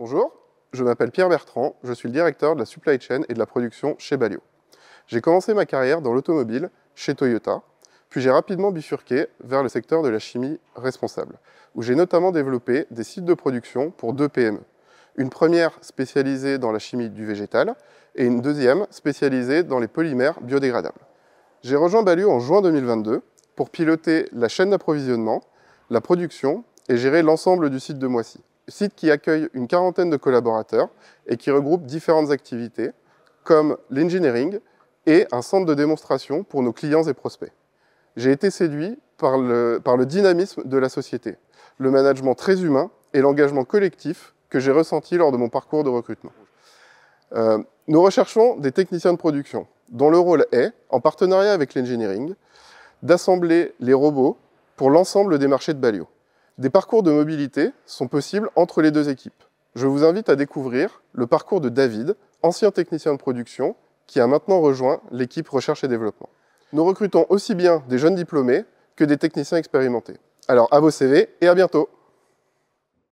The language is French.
Bonjour, je m'appelle Pierre Bertrand, je suis le directeur de la supply chain et de la production chez Balio. J'ai commencé ma carrière dans l'automobile chez Toyota, puis j'ai rapidement bifurqué vers le secteur de la chimie responsable, où j'ai notamment développé des sites de production pour deux PME. Une première spécialisée dans la chimie du végétal et une deuxième spécialisée dans les polymères biodégradables. J'ai rejoint Balio en juin 2022 pour piloter la chaîne d'approvisionnement, la production et gérer l'ensemble du site de Moissy site qui accueille une quarantaine de collaborateurs et qui regroupe différentes activités comme l'engineering et un centre de démonstration pour nos clients et prospects. J'ai été séduit par le, dynamisme de la société, le management très humain et l'engagement collectif que j'ai ressenti lors de mon parcours de recrutement. Euh, nous recherchons des techniciens de production dont le rôle est, en partenariat avec l'engineering, d'assembler les robots pour l'ensemble des marchés de Balio. Des parcours de mobilité sont possibles entre les deux équipes. Je vous invite à découvrir le parcours de David, ancien technicien de production, qui a maintenant rejoint l'équipe recherche et développement. Nous recrutons aussi bien des jeunes diplômés que des techniciens expérimentés. Alors à vos CV et à bientôt